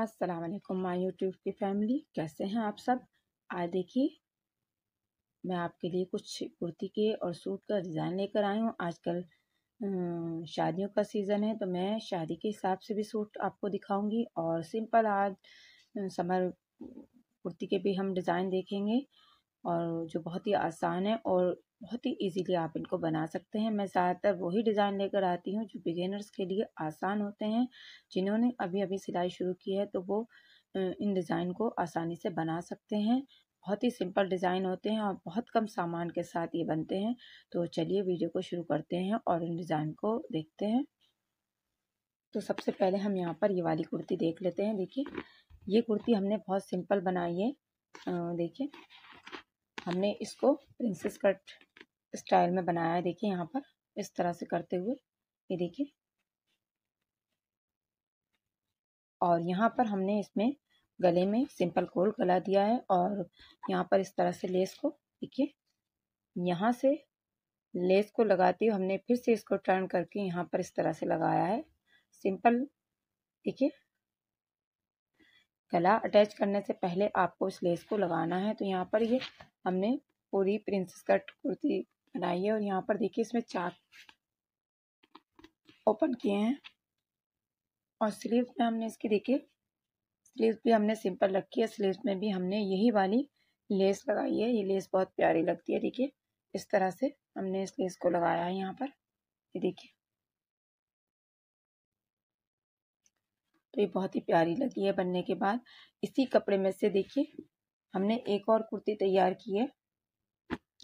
अस्सलाम वालेकुम my YouTube की फैमिली कैसे हैं आप सब आज देखिए मैं आपके लिए कुछ कुर्ती के और सूट का डिज़ाइन लेकर आई हूँ आजकल शादियों का सीज़न है तो मैं शादी के हिसाब से भी सूट आपको दिखाऊंगी और सिंपल आज समर कुर्ती के भी हम डिज़ाइन देखेंगे और जो बहुत ही आसान है और बहुत ही इजीली आप इनको बना सकते हैं मैं ज़्यादातर वही डिज़ाइन लेकर आती हूँ जो बिगेनर्स के लिए आसान होते हैं जिन्होंने अभी अभी सिलाई शुरू की है तो वो इन डिज़ाइन को आसानी से बना सकते हैं बहुत ही सिंपल डिज़ाइन होते हैं और बहुत कम सामान के साथ ये बनते हैं तो चलिए वीडियो को शुरू करते हैं और इन डिज़ाइन को देखते हैं तो सबसे पहले हम यहाँ पर ये वाली कुर्ती देख लेते हैं देखिए ये कुर्ती हमने बहुत सिंपल बनाई है देखिए हमने इसको प्रिंसेस कट स्टाइल में बनाया है देखिए यहाँ पर इस तरह से करते हुए ये देखिए और यहाँ पर हमने इसमें गले में सिंपल कोल गला दिया है और यहाँ पर इस तरह से लेस को देखिए यहाँ से लेस को लगाते हुए हमने फिर से इसको टर्न करके यहाँ पर इस तरह से लगाया है सिंपल देखिए गला अटैच करने से पहले आपको इस लेस को लगाना है तो यहाँ पर ये हमने पूरी प्रिंसेस कट कुर्ती बनाई है और यहाँ पर देखिए इसमें चार ओपन किए हैं और स्लीव्स में हमने इसकी देखिए स्लीव्स भी हमने सिंपल रखी है स्लीव्स में भी हमने यही वाली लेस लगाई है ये लेस बहुत प्यारी लगती है देखिए इस तरह से हमने इस लेस को लगाया है यहाँ पर ये देखिए तो ये बहुत ही प्यारी लगी है बनने के बाद इसी कपड़े में से देखिए हमने एक और कुर्ती तैयार की है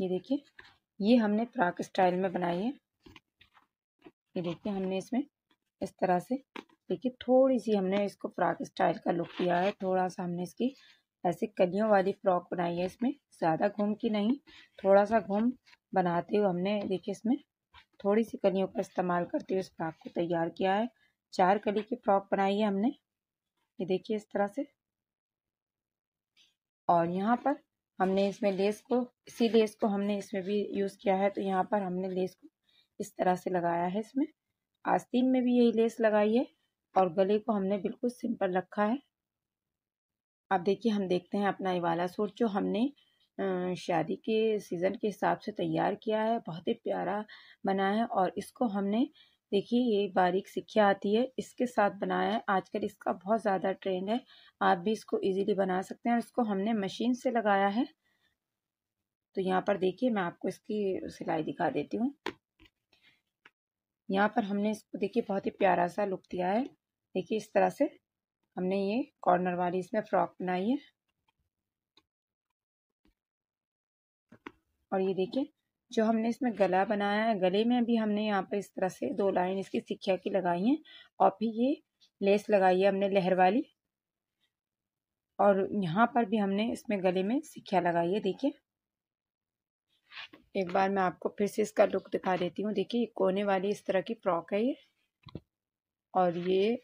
ये देखिए ये हमने फ्राक स्टाइल में बनाई है ये देखिए हमने इसमें इस तरह से देखिए थोड़ी सी हमने इसको फ्राक स्टाइल का लुक दिया है थोड़ा सा हमने इसकी ऐसे कलियों वाली फ्रॉक बनाई है इसमें ज़्यादा घूम की नहीं थोड़ा सा घूम बनाते हुए हमने देखिए इसमें थोड़ी सी कलियों का इस्तेमाल करते हुए इस फ्राक को तैयार किया है चार कली की फ्रॉक बनाई है हमने ये देखिए इस तरह से और यहाँ पर हमने इसमें लेस को इसी लेस को हमने इसमें भी यूज़ किया है तो यहाँ पर हमने लेस को इस तरह से लगाया है इसमें आस्तीन में भी यही लेस लगाई है और गले को हमने बिल्कुल सिंपल रखा है अब देखिए हम देखते हैं अपना ये वाला सूट जो हमने शादी के सीज़न के हिसाब से तैयार किया है बहुत ही प्यारा बना है और इसको हमने देखिए ये बारीक सिक्किया आती है इसके साथ बनाया है आजकल इसका बहुत ज़्यादा ट्रेंड है आप भी इसको इजीली बना सकते हैं और इसको हमने मशीन से लगाया है तो यहाँ पर देखिए मैं आपको इसकी सिलाई दिखा देती हूँ यहाँ पर हमने इसको देखिए बहुत ही प्यारा सा लुक दिया है देखिए इस तरह से हमने ये कॉर्नर वाली इसमें फ्रॉक बनाई है और ये देखिए जो हमने इसमें गला बनाया है गले में भी हमने यहाँ पर इस तरह से दो लाइन इसकी सिक्ख्या की लगाई है और फिर ये लेस लगाई है हमने लहर वाली और यहाँ पर भी हमने इसमें गले में सिक्ख्या लगाई है देखिए एक बार मैं आपको फिर से इसका लुक दिखा देती हूँ देखिए कोने वाली इस तरह की फ्रॉक है ये और ये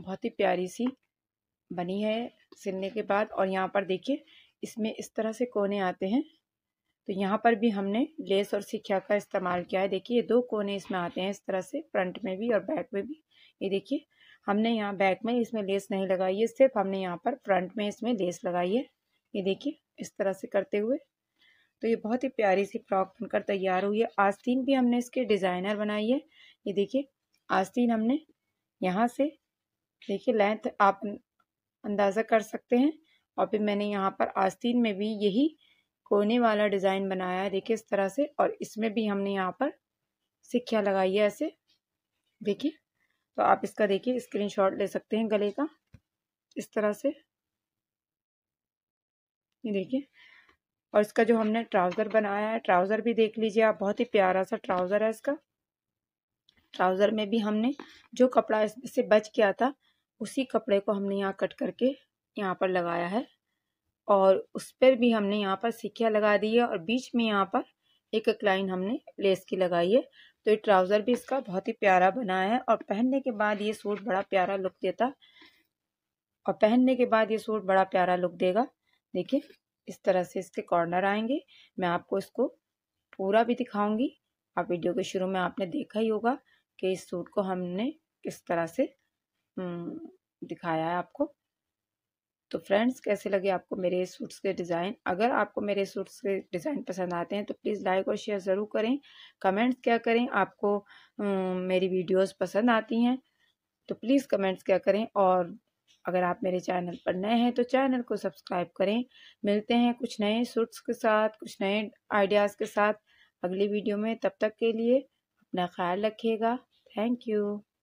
बहुत ही प्यारी सी बनी है सिलने के बाद और यहाँ पर देखिए इसमें इस तरह से कोने आते हैं तो यहाँ पर भी हमने लेस और सिक्ख्या का इस्तेमाल किया है देखिए दो कोने इसमें आते हैं इस तरह से फ्रंट में भी और बैक में भी ये देखिए हमने यहाँ बैक में इसमें लेस नहीं लगाई है सिर्फ हमने यहाँ पर फ्रंट में इसमें लेस लगाई है ये देखिए इस तरह से करते हुए तो ये बहुत ही प्यारी सी फ्रॉक बनकर तैयार हुई है आस्तीन भी हमने इसके डिज़ाइनर बनाई है ये देखिए आस्तीन हमने यहाँ से देखिए लेंथ आप अंदाज़ा कर सकते हैं और फिर मैंने यहाँ पर आस्तीन में भी यही कोने वाला डिज़ाइन बनाया है देखिए इस तरह से और इसमें भी हमने यहाँ पर सिक्खिया लगाई है ऐसे देखिए तो आप इसका देखिए स्क्रीनशॉट ले सकते हैं गले का इस तरह से ये देखिए और इसका जो हमने ट्राउज़र बनाया है ट्राउज़र भी देख लीजिए आप बहुत ही प्यारा सा ट्राउज़र है इसका ट्राउज़र में भी हमने जो कपड़ा इससे बच गया था उसी कपड़े को हमने यहाँ कट करके यहाँ पर लगाया है और उस पर भी हमने यहाँ पर सिक्किया लगा दी है और बीच में यहाँ पर एक लाइन हमने लेस की लगाई है तो ये ट्राउज़र भी इसका बहुत ही प्यारा बना है और पहनने के बाद ये सूट बड़ा प्यारा लुक देता और पहनने के बाद ये सूट बड़ा प्यारा लुक देगा देखिए इस तरह से इसके कॉर्नर आएंगे मैं आपको इसको पूरा भी दिखाऊंगी आप वीडियो के शुरू में आपने देखा ही होगा कि इस सूट को हमने किस तरह से हम्म, दिखाया है आपको तो फ्रेंड्स कैसे लगे आपको मेरे सूट्स के डिज़ाइन अगर आपको मेरे सूट्स के डिज़ाइन पसंद आते हैं तो प्लीज़ लाइक और शेयर ज़रूर करें कमेंट्स क्या करें आपको मेरी वीडियोस पसंद आती हैं तो प्लीज़ कमेंट्स क्या करें और अगर आप मेरे चैनल पर नए हैं तो चैनल को सब्सक्राइब करें मिलते हैं कुछ नए सूट्स के साथ कुछ नए आइडियाज़ के साथ अगली वीडियो में तब तक के लिए अपना ख्याल रखिएगा थैंक यू